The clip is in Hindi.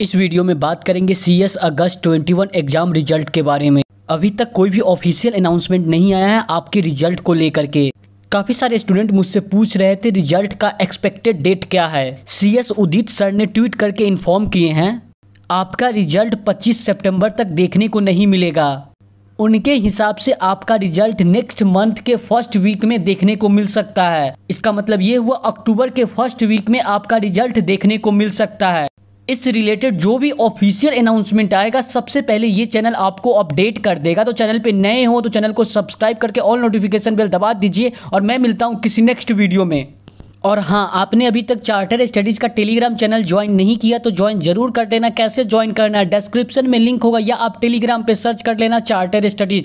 इस वीडियो में बात करेंगे सी एस अगस्त ट्वेंटी वन एग्जाम रिजल्ट के बारे में अभी तक कोई भी ऑफिशियल अनाउंसमेंट नहीं आया है आपके रिजल्ट को लेकर के काफ़ी सारे स्टूडेंट मुझसे पूछ रहे थे रिजल्ट का एक्सपेक्टेड डेट क्या है सी एस उदित सर ने ट्वीट करके इन्फॉर्म किए हैं आपका रिजल्ट 25 सितंबर तक देखने को नहीं मिलेगा उनके हिसाब से आपका रिजल्ट नेक्स्ट मंथ के फर्स्ट वीक में देखने को मिल सकता है इसका मतलब ये हुआ अक्टूबर के फर्स्ट वीक में आपका रिजल्ट देखने को मिल सकता है इस रिलेटेड जो भी ऑफिशियल अनाउंसमेंट आएगा सबसे पहले ये चैनल आपको अपडेट कर देगा तो चैनल पे नए हो तो चैनल को सब्सक्राइब करके ऑल नोटिफिकेशन बेल दबा दीजिए और मैं मिलता हूँ किसी नेक्स्ट वीडियो में और हाँ आपने अभी तक चार्टर स्टडीज़ का टेलीग्राम चैनल ज्वाइन नहीं किया तो ज्वाइन जरूर कर लेना कैसे ज्वाइन करना है डिस्क्रिप्शन में लिंक होगा या आप टेलीग्राम पर सर्च कर लेना चार्टर स्टडीज़